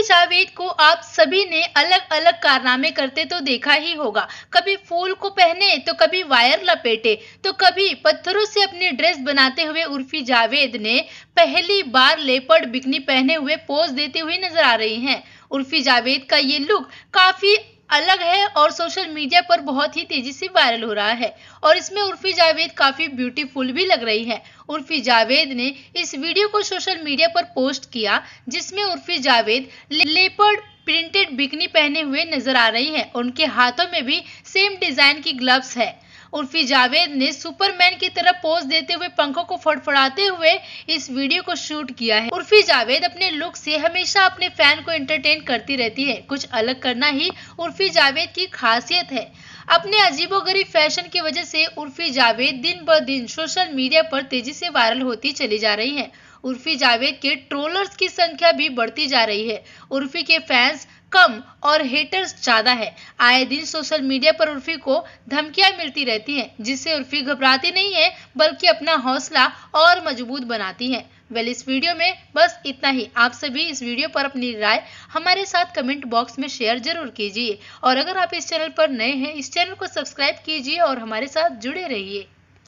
कभी जावेद को आप सभी ने अलग अलग कारनामे करते तो देखा ही होगा कभी फूल को पहने तो कभी वायर लपेटे तो कभी पत्थरों से अपनी ड्रेस बनाते हुए उर्फी जावेद ने पहली बार लेपर्ड बिकनी पहने हुए पोज देते हुए नजर आ रही हैं उर्फी जावेद का ये लुक काफी अलग है और सोशल मीडिया पर बहुत ही तेजी से वायरल हो रहा है और इसमें उर्फी जावेद काफी ब्यूटीफुल भी लग रही है उर्फी जावेद ने इस वीडियो को सोशल मीडिया पर पोस्ट किया जिसमें Urfi Javed leopard printed bikini पहने हुए नजर आ रही है उनके हाथों में भी सेम डिजाइन की ग्लव्स है उर्फी जावेद ने सुपरमैन की तरह पोज देते हुए पंखों को फड़फड़ाते हुए इस वीडियो को शूट किया है उर्फी जावेद अपने लुक से हमेशा अपने फैन को एंटरटेन करती रहती है कुछ अलग करना ही उर्फी जावेद की खासियत है अपने अजीबोगरीब फैशन की वजह से उर्फी जावेद दिन ब दिन सोशल मीडिया पर तेजी से वायरल होती चली जा रही है उर्फी जावेद के ट्रोलर्स की संख्या भी बढ़ती जा रही है उर्फी के फैंस कम और हेटर्स ज्यादा है आए दिन सोशल मीडिया पर उर्फी को धमकियां मिलती रहती हैं जिससे उर्फी घबराती नहीं है बल्कि अपना हौसला और मजबूत बनाती है वेल इस वीडियो में बस इतना ही आप सभी इस वीडियो पर अपनी राय हमारे साथ कमेंट बॉक्स में शेयर जरूर कीजिए और अगर आप इस चैनल पर नए हैं इस चैनल को सब्सक्राइब कीजिए और हमारे साथ जुड़े रहिए